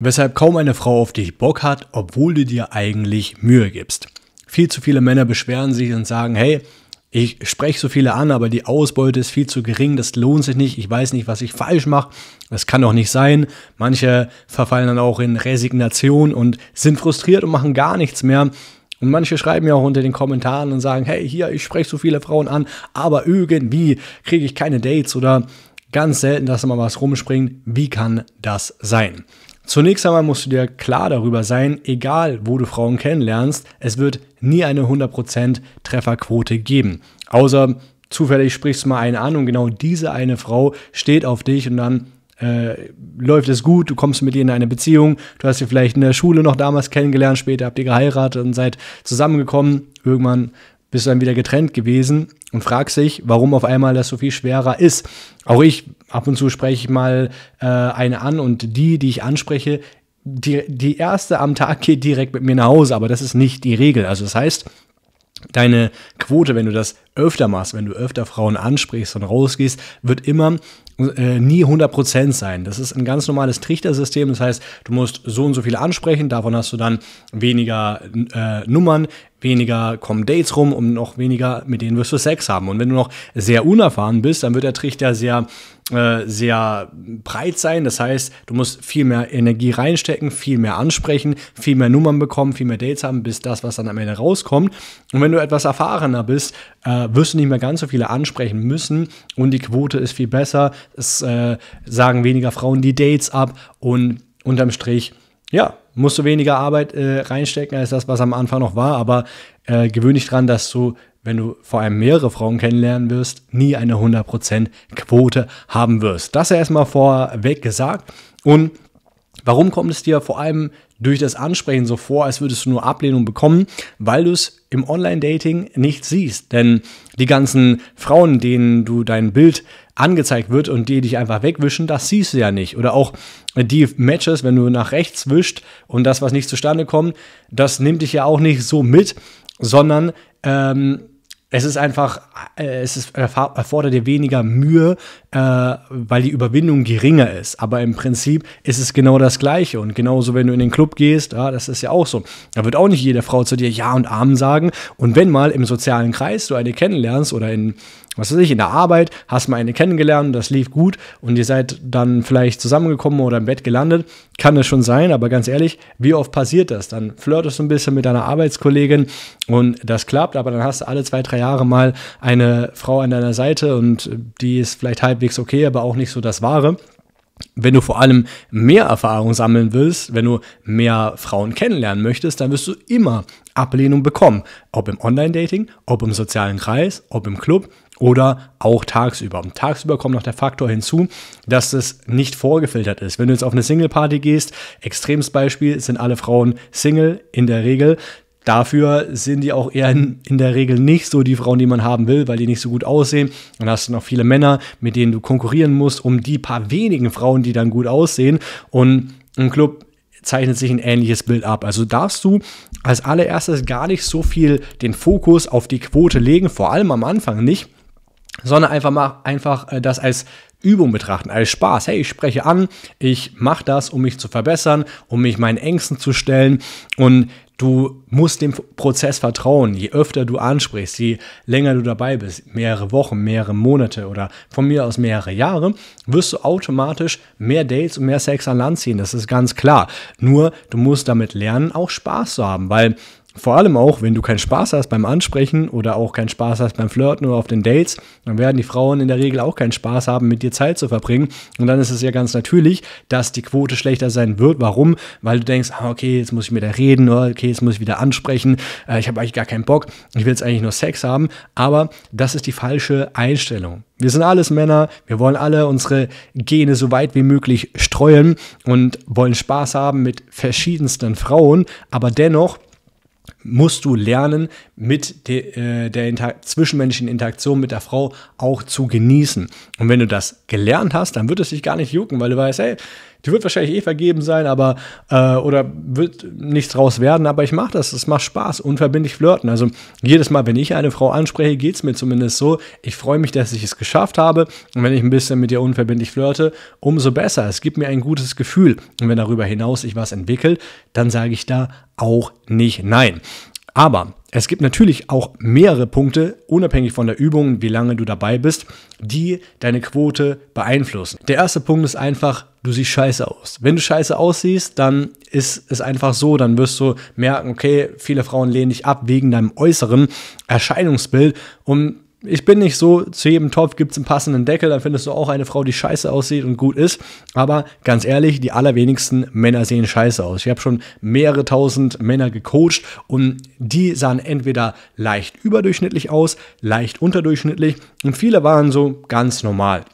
weshalb kaum eine Frau auf dich Bock hat, obwohl du dir eigentlich Mühe gibst. Viel zu viele Männer beschweren sich und sagen, hey, ich spreche so viele an, aber die Ausbeute ist viel zu gering, das lohnt sich nicht, ich weiß nicht, was ich falsch mache, das kann doch nicht sein. Manche verfallen dann auch in Resignation und sind frustriert und machen gar nichts mehr. Und manche schreiben ja auch unter den Kommentaren und sagen, hey, hier, ich spreche so viele Frauen an, aber irgendwie kriege ich keine Dates oder ganz selten, dass mal was rumspringt. Wie kann das sein? Zunächst einmal musst du dir klar darüber sein, egal wo du Frauen kennenlernst, es wird nie eine 100% Trefferquote geben. Außer zufällig sprichst du mal eine an und genau diese eine Frau steht auf dich und dann äh, läuft es gut, du kommst mit ihr in eine Beziehung, du hast sie vielleicht in der Schule noch damals kennengelernt, später habt ihr geheiratet und seid zusammengekommen. Irgendwann bist du dann wieder getrennt gewesen und fragst dich, warum auf einmal das so viel schwerer ist. Auch ich, ab und zu spreche ich mal äh, eine an und die, die ich anspreche, die, die erste am Tag geht direkt mit mir nach Hause, aber das ist nicht die Regel. Also das heißt, deine Quote, wenn du das öfter machst, wenn du öfter Frauen ansprichst und rausgehst, wird immer äh, nie 100% sein. Das ist ein ganz normales Trichtersystem. Das heißt, du musst so und so viele ansprechen, davon hast du dann weniger äh, Nummern, weniger kommen Dates rum und noch weniger mit denen wirst du Sex haben. Und wenn du noch sehr unerfahren bist, dann wird der Trichter sehr, äh, sehr breit sein. Das heißt, du musst viel mehr Energie reinstecken, viel mehr ansprechen, viel mehr Nummern bekommen, viel mehr Dates haben, bis das, was dann am Ende rauskommt. Und wenn du etwas erfahrener bist, äh, wirst du nicht mehr ganz so viele ansprechen müssen und die Quote ist viel besser. Es äh, sagen weniger Frauen die Dates ab und unterm Strich, ja, musst du weniger Arbeit äh, reinstecken als das, was am Anfang noch war. Aber äh, gewöhn dich dran, dass du, wenn du vor allem mehrere Frauen kennenlernen wirst, nie eine 100% Quote haben wirst. Das erstmal vorweg gesagt. Und warum kommt es dir vor allem durch das Ansprechen so vor, als würdest du nur Ablehnung bekommen, weil du es im Online-Dating nicht siehst. Denn die ganzen Frauen, denen du dein Bild angezeigt wird und die dich einfach wegwischen, das siehst du ja nicht. Oder auch die Matches, wenn du nach rechts wischt und das, was nicht zustande kommt, das nimmt dich ja auch nicht so mit, sondern ähm, es ist einfach, äh, es ist, erfordert dir weniger Mühe, äh, weil die Überwindung geringer ist. Aber im Prinzip ist es genau das Gleiche. Und genauso, wenn du in den Club gehst, ja, das ist ja auch so. Da wird auch nicht jede Frau zu dir Ja und Amen sagen. Und wenn mal im sozialen Kreis du eine kennenlernst oder in, was weiß ich, in der Arbeit, hast mal eine kennengelernt, das lief gut und ihr seid dann vielleicht zusammengekommen oder im Bett gelandet, kann es schon sein, aber ganz ehrlich, wie oft passiert das? Dann flirtest du ein bisschen mit deiner Arbeitskollegin und das klappt, aber dann hast du alle zwei, drei Jahre mal eine Frau an deiner Seite und die ist vielleicht halbwegs okay, aber auch nicht so das Wahre. Wenn du vor allem mehr Erfahrung sammeln willst, wenn du mehr Frauen kennenlernen möchtest, dann wirst du immer Ablehnung bekommen. Ob im Online-Dating, ob im sozialen Kreis, ob im Club oder auch tagsüber. Und tagsüber kommt noch der Faktor hinzu, dass es nicht vorgefiltert ist. Wenn du jetzt auf eine Single-Party gehst, extremes Beispiel, sind alle Frauen Single in der Regel. Dafür sind die auch eher in, in, der Regel nicht so die Frauen, die man haben will, weil die nicht so gut aussehen. Dann hast du noch viele Männer, mit denen du konkurrieren musst, um die paar wenigen Frauen, die dann gut aussehen. Und im Club zeichnet sich ein ähnliches Bild ab. Also darfst du als allererstes gar nicht so viel den Fokus auf die Quote legen, vor allem am Anfang nicht, sondern einfach mal einfach äh, das als Übung betrachten, als Spaß. Hey, ich spreche an, ich mache das, um mich zu verbessern, um mich meinen Ängsten zu stellen und du musst dem Prozess vertrauen. Je öfter du ansprichst, je länger du dabei bist, mehrere Wochen, mehrere Monate oder von mir aus mehrere Jahre, wirst du automatisch mehr Dates und mehr Sex an Land ziehen. Das ist ganz klar. Nur du musst damit lernen, auch Spaß zu haben, weil vor allem auch, wenn du keinen Spaß hast beim Ansprechen oder auch keinen Spaß hast beim Flirten oder auf den Dates, dann werden die Frauen in der Regel auch keinen Spaß haben, mit dir Zeit zu verbringen. Und dann ist es ja ganz natürlich, dass die Quote schlechter sein wird. Warum? Weil du denkst, ah, okay, jetzt muss ich mit der reden, okay, jetzt muss ich wieder ansprechen, äh, ich habe eigentlich gar keinen Bock, ich will jetzt eigentlich nur Sex haben. Aber das ist die falsche Einstellung. Wir sind alles Männer, wir wollen alle unsere Gene so weit wie möglich streuen und wollen Spaß haben mit verschiedensten Frauen, aber dennoch musst du lernen, mit de, äh, der Inter zwischenmenschlichen Interaktion mit der Frau auch zu genießen. Und wenn du das gelernt hast, dann wird es dich gar nicht jucken, weil du weißt, hey, die wird wahrscheinlich eh vergeben sein, aber äh, oder wird nichts draus werden, aber ich mache das. Es macht Spaß. Unverbindlich flirten. Also jedes Mal, wenn ich eine Frau anspreche, geht es mir zumindest so. Ich freue mich, dass ich es geschafft habe. Und wenn ich ein bisschen mit ihr unverbindlich flirte, umso besser. Es gibt mir ein gutes Gefühl. Und wenn darüber hinaus sich was entwickelt, dann sage ich da auch nicht nein. Aber es gibt natürlich auch mehrere Punkte, unabhängig von der Übung, wie lange du dabei bist, die deine Quote beeinflussen. Der erste Punkt ist einfach, du siehst scheiße aus. Wenn du scheiße aussiehst, dann ist es einfach so, dann wirst du merken, okay, viele Frauen lehnen dich ab wegen deinem äußeren Erscheinungsbild und ich bin nicht so, zu jedem Topf gibt es einen passenden Deckel, dann findest du auch eine Frau, die scheiße aussieht und gut ist. Aber ganz ehrlich, die allerwenigsten Männer sehen scheiße aus. Ich habe schon mehrere tausend Männer gecoacht und die sahen entweder leicht überdurchschnittlich aus, leicht unterdurchschnittlich und viele waren so ganz normal.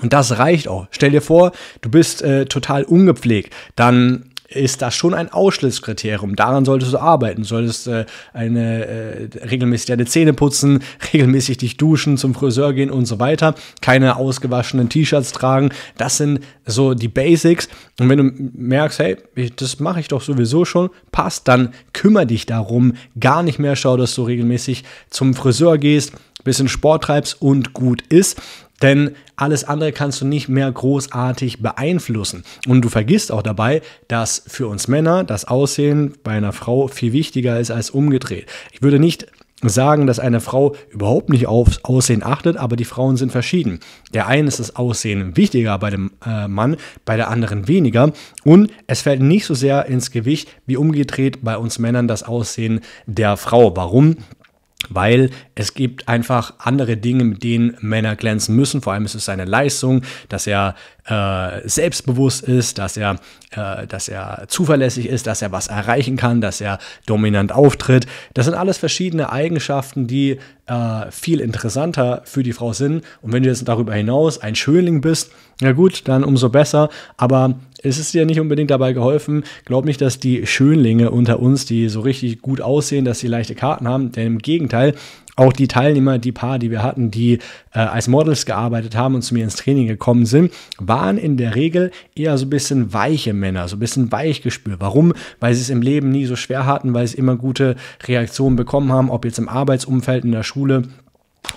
Und das reicht auch. Stell dir vor, du bist äh, total ungepflegt. Dann ist das schon ein Ausschlusskriterium. Daran solltest du arbeiten. Du solltest äh, eine, äh, regelmäßig deine Zähne putzen, regelmäßig dich duschen, zum Friseur gehen und so weiter. Keine ausgewaschenen T-Shirts tragen. Das sind so die Basics. Und wenn du merkst, hey, das mache ich doch sowieso schon, passt, dann kümmere dich darum. Gar nicht mehr schau, dass du regelmäßig zum Friseur gehst bisschen Sport treibst und gut ist. Denn alles andere kannst du nicht mehr großartig beeinflussen. Und du vergisst auch dabei, dass für uns Männer das Aussehen bei einer Frau viel wichtiger ist als umgedreht. Ich würde nicht sagen, dass eine Frau überhaupt nicht aufs Aussehen achtet, aber die Frauen sind verschieden. Der einen ist das Aussehen wichtiger bei dem äh, Mann, bei der anderen weniger. Und es fällt nicht so sehr ins Gewicht wie umgedreht bei uns Männern das Aussehen der Frau. Warum? Weil es gibt einfach andere Dinge, mit denen Männer glänzen müssen. Vor allem ist es seine Leistung, dass er äh, selbstbewusst ist, dass er, äh, dass er zuverlässig ist, dass er was erreichen kann, dass er dominant auftritt. Das sind alles verschiedene Eigenschaften, die äh, viel interessanter für die Frau sind. Und wenn du jetzt darüber hinaus ein Schönling bist, na gut, dann umso besser. Aber es ist dir nicht unbedingt dabei geholfen. Glaub nicht, dass die Schönlinge unter uns, die so richtig gut aussehen, dass sie leichte Karten haben, denn im Gegenteil, auch die Teilnehmer, die paar, die wir hatten, die äh, als Models gearbeitet haben und zu mir ins Training gekommen sind, waren in der Regel eher so ein bisschen weiche Männer, so ein bisschen weichgespür. Warum? Weil sie es im Leben nie so schwer hatten, weil sie immer gute Reaktionen bekommen haben, ob jetzt im Arbeitsumfeld, in der Schule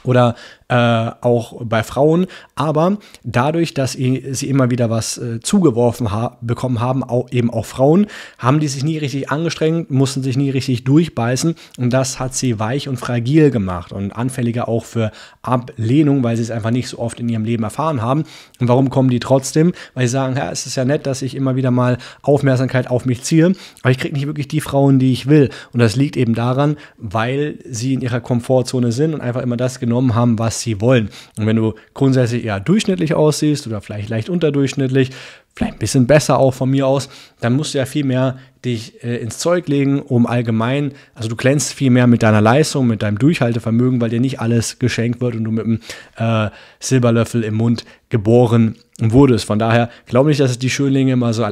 oder äh, auch bei Frauen. Aber dadurch, dass sie immer wieder was äh, zugeworfen ha bekommen haben, auch, eben auch Frauen, haben die sich nie richtig angestrengt, mussten sich nie richtig durchbeißen und das hat sie weich und fragil gemacht und anfälliger auch für Ablehnung, weil sie es einfach nicht so oft in ihrem Leben erfahren haben. Und warum kommen die trotzdem? Weil sie sagen, ja, es ist ja nett, dass ich immer wieder mal Aufmerksamkeit auf mich ziehe, aber ich kriege nicht wirklich die Frauen, die ich will. Und das liegt eben daran, weil sie in ihrer Komfortzone sind und einfach immer das genommen haben, was sie wollen. Und wenn du grundsätzlich eher durchschnittlich aussiehst oder vielleicht leicht unterdurchschnittlich, vielleicht ein bisschen besser auch von mir aus, dann musst du ja viel mehr dich äh, ins Zeug legen, um allgemein, also du glänzt viel mehr mit deiner Leistung, mit deinem Durchhaltevermögen, weil dir nicht alles geschenkt wird und du mit einem äh, Silberlöffel im Mund geboren bist und wurde es. Von daher glaube ich, dass es die Schönlinge immer so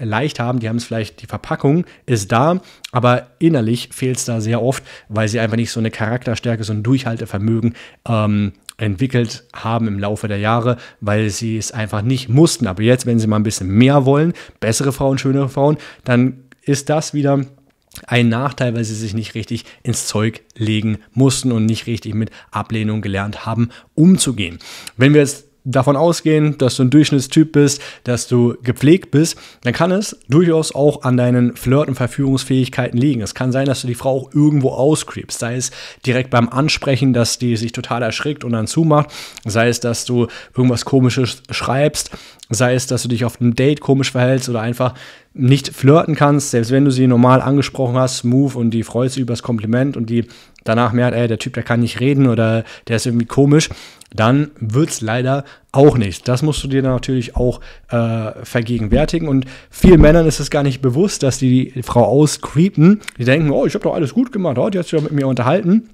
leicht haben. Die haben es vielleicht, die Verpackung ist da, aber innerlich fehlt es da sehr oft, weil sie einfach nicht so eine Charakterstärke, so ein Durchhaltevermögen ähm, entwickelt haben im Laufe der Jahre, weil sie es einfach nicht mussten. Aber jetzt, wenn sie mal ein bisschen mehr wollen, bessere Frauen, schönere Frauen, dann ist das wieder ein Nachteil, weil sie sich nicht richtig ins Zeug legen mussten und nicht richtig mit Ablehnung gelernt haben, umzugehen. Wenn wir jetzt davon ausgehen, dass du ein Durchschnittstyp bist, dass du gepflegt bist, dann kann es durchaus auch an deinen Flirt- und Verführungsfähigkeiten liegen. Es kann sein, dass du die Frau auch irgendwo auscreepst, sei es direkt beim Ansprechen, dass die sich total erschrickt und dann zumacht, sei es, dass du irgendwas Komisches schreibst, sei es, dass du dich auf einem Date komisch verhältst oder einfach nicht flirten kannst, selbst wenn du sie normal angesprochen hast, smooth und die freut sich über das Kompliment und die danach merkt, ey, der Typ, der kann nicht reden oder der ist irgendwie komisch, dann wird es leider auch nichts. Das musst du dir natürlich auch äh, vergegenwärtigen. Und vielen Männern ist es gar nicht bewusst, dass die, die Frau auscreepen. Die denken, oh, ich habe doch alles gut gemacht, oh, die hat sich doch mit mir unterhalten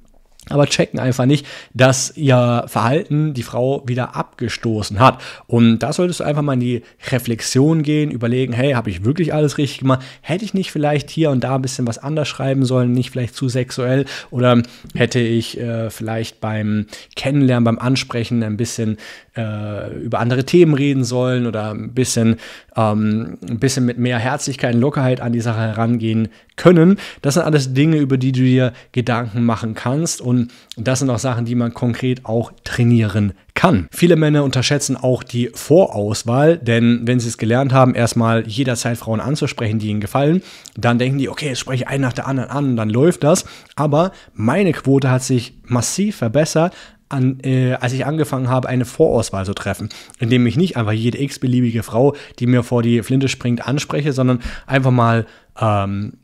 aber checken einfach nicht, dass ihr Verhalten die Frau wieder abgestoßen hat. Und da solltest du einfach mal in die Reflexion gehen, überlegen, hey, habe ich wirklich alles richtig gemacht? Hätte ich nicht vielleicht hier und da ein bisschen was anders schreiben sollen, nicht vielleicht zu sexuell? Oder hätte ich äh, vielleicht beim Kennenlernen, beim Ansprechen ein bisschen äh, über andere Themen reden sollen oder ein bisschen ähm, ein bisschen mit mehr Herzlichkeit und Lockerheit an die Sache herangehen können. Das sind alles Dinge, über die du dir Gedanken machen kannst und das sind auch Sachen, die man konkret auch trainieren kann. Viele Männer unterschätzen auch die Vorauswahl, denn wenn sie es gelernt haben, erstmal jederzeit Frauen anzusprechen, die ihnen gefallen, dann denken die, okay, jetzt spreche ich einen nach der anderen an und dann läuft das. Aber meine Quote hat sich massiv verbessert, an, äh, als ich angefangen habe, eine Vorauswahl zu treffen, indem ich nicht einfach jede x-beliebige Frau, die mir vor die Flinte springt, anspreche, sondern einfach mal ähm,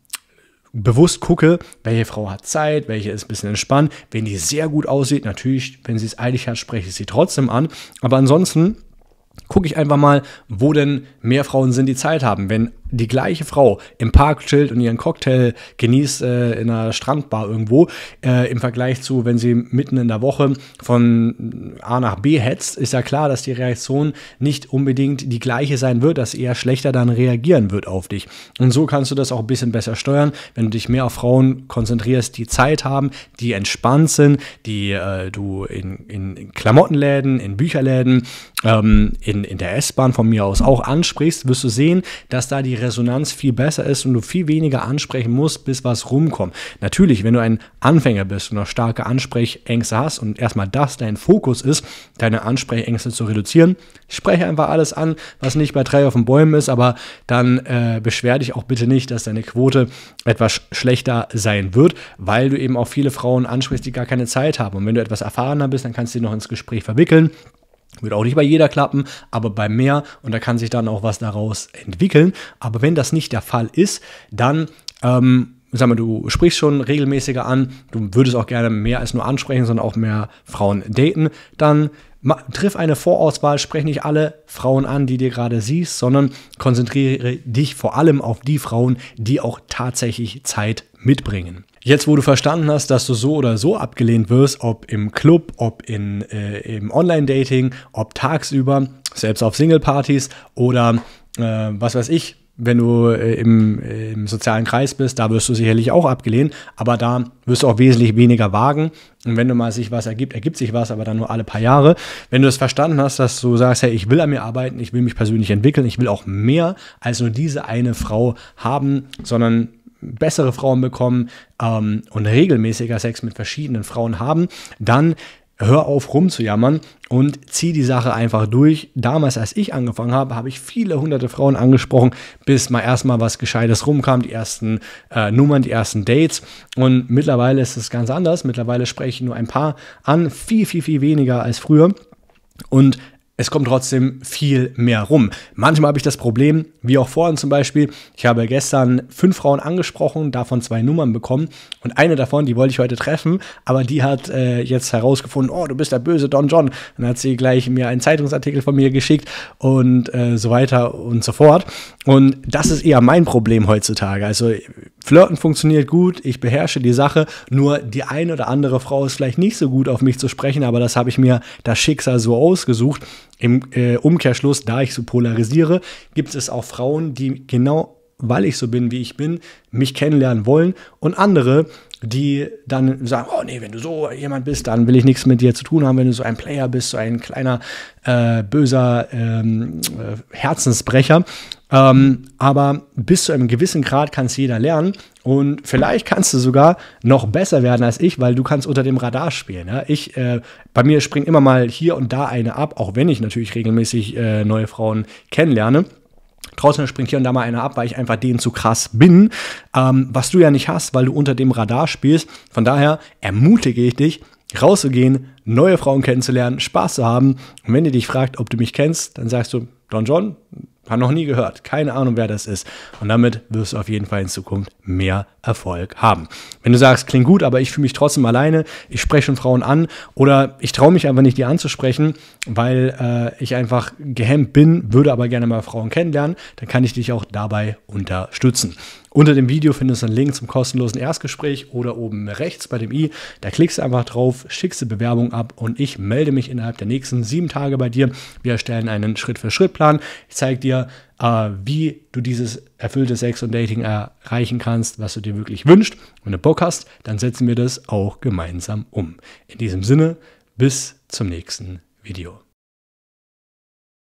bewusst gucke, welche Frau hat Zeit, welche ist ein bisschen entspannt, wenn die sehr gut aussieht, natürlich, wenn sie es eilig hat, spreche ich sie trotzdem an, aber ansonsten gucke ich einfach mal, wo denn mehr Frauen sind, die Zeit haben. Wenn die gleiche Frau im Park chillt und ihren Cocktail genießt äh, in einer Strandbar irgendwo, äh, im Vergleich zu, wenn sie mitten in der Woche von A nach B hetzt, ist ja klar, dass die Reaktion nicht unbedingt die gleiche sein wird, dass eher schlechter dann reagieren wird auf dich. Und so kannst du das auch ein bisschen besser steuern, wenn du dich mehr auf Frauen konzentrierst, die Zeit haben, die entspannt sind, die äh, du in, in Klamottenläden, in Bücherläden, ähm, in, in der S-Bahn von mir aus auch ansprichst, wirst du sehen, dass da die Resonanz viel besser ist und du viel weniger ansprechen musst, bis was rumkommt. Natürlich, wenn du ein Anfänger bist und noch starke Ansprechängste hast und erstmal das dein Fokus ist, deine Ansprechängste zu reduzieren, spreche einfach alles an, was nicht bei drei auf den Bäumen ist, aber dann äh, beschwer dich auch bitte nicht, dass deine Quote etwas schlechter sein wird, weil du eben auch viele Frauen ansprichst, die gar keine Zeit haben. Und wenn du etwas erfahrener bist, dann kannst du sie noch ins Gespräch verwickeln. Wird auch nicht bei jeder klappen, aber bei mehr und da kann sich dann auch was daraus entwickeln. Aber wenn das nicht der Fall ist, dann ähm, sag mal, du sprichst schon regelmäßiger an, du würdest auch gerne mehr als nur ansprechen, sondern auch mehr Frauen daten, dann triff eine Vorauswahl, spreche nicht alle Frauen an, die dir gerade siehst, sondern konzentriere dich vor allem auf die Frauen, die auch tatsächlich Zeit mitbringen. Jetzt, wo du verstanden hast, dass du so oder so abgelehnt wirst, ob im Club, ob in, äh, im Online-Dating, ob tagsüber, selbst auf Single-Partys oder äh, was weiß ich, wenn du äh, im, äh, im, sozialen Kreis bist, da wirst du sicherlich auch abgelehnt, aber da wirst du auch wesentlich weniger wagen. Und wenn du mal sich was ergibt, ergibt sich was, aber dann nur alle paar Jahre. Wenn du es verstanden hast, dass du sagst, hey, ich will an mir arbeiten, ich will mich persönlich entwickeln, ich will auch mehr als nur diese eine Frau haben, sondern bessere Frauen bekommen ähm, und regelmäßiger Sex mit verschiedenen Frauen haben, dann hör auf rumzujammern und zieh die Sache einfach durch. Damals, als ich angefangen habe, habe ich viele hunderte Frauen angesprochen, bis mal erstmal was Gescheites rumkam, die ersten äh, Nummern, die ersten Dates. Und mittlerweile ist es ganz anders. Mittlerweile spreche ich nur ein paar an, viel, viel, viel weniger als früher. Und es kommt trotzdem viel mehr rum. Manchmal habe ich das Problem, wie auch vorhin zum Beispiel, ich habe gestern fünf Frauen angesprochen, davon zwei Nummern bekommen und eine davon, die wollte ich heute treffen, aber die hat äh, jetzt herausgefunden, oh, du bist der böse Don John. Dann hat sie gleich mir einen Zeitungsartikel von mir geschickt und äh, so weiter und so fort. Und das ist eher mein Problem heutzutage. Also Flirten funktioniert gut, ich beherrsche die Sache, nur die eine oder andere Frau ist vielleicht nicht so gut auf mich zu sprechen, aber das habe ich mir das Schicksal so ausgesucht. Im äh, Umkehrschluss, da ich so polarisiere, gibt es auch Frauen, die genau weil ich so bin, wie ich bin, mich kennenlernen wollen und andere, die dann sagen, oh nee, wenn du so jemand bist, dann will ich nichts mit dir zu tun haben, wenn du so ein Player bist, so ein kleiner, äh, böser ähm, äh, Herzensbrecher. Ähm, aber bis zu einem gewissen Grad kann es jeder lernen und vielleicht kannst du sogar noch besser werden als ich, weil du kannst unter dem Radar spielen. Ja? Ich, äh, bei mir springt immer mal hier und da eine ab, auch wenn ich natürlich regelmäßig äh, neue Frauen kennenlerne. Trotzdem springt hier und da mal einer ab, weil ich einfach den zu krass bin, ähm, was du ja nicht hast, weil du unter dem Radar spielst. Von daher ermutige ich dich, rauszugehen, neue Frauen kennenzulernen, Spaß zu haben. Und wenn ihr dich fragt, ob du mich kennst, dann sagst du, Don John, habe noch nie gehört. Keine Ahnung, wer das ist. Und damit wirst du auf jeden Fall in Zukunft mehr Erfolg haben. Wenn du sagst, klingt gut, aber ich fühle mich trotzdem alleine, ich spreche schon Frauen an oder ich traue mich einfach nicht, die anzusprechen, weil äh, ich einfach gehemmt bin, würde aber gerne mal Frauen kennenlernen, dann kann ich dich auch dabei unterstützen. Unter dem Video findest du einen Link zum kostenlosen Erstgespräch oder oben rechts bei dem i. Da klickst du einfach drauf, schickst die Bewerbung ab und ich melde mich innerhalb der nächsten sieben Tage bei dir. Wir erstellen einen Schritt-für-Schritt-Plan. Ich zeige dir, dir, äh, wie du dieses erfüllte Sex und Dating erreichen kannst, was du dir wirklich wünschst. Wenn du Bock hast, dann setzen wir das auch gemeinsam um. In diesem Sinne, bis zum nächsten Video.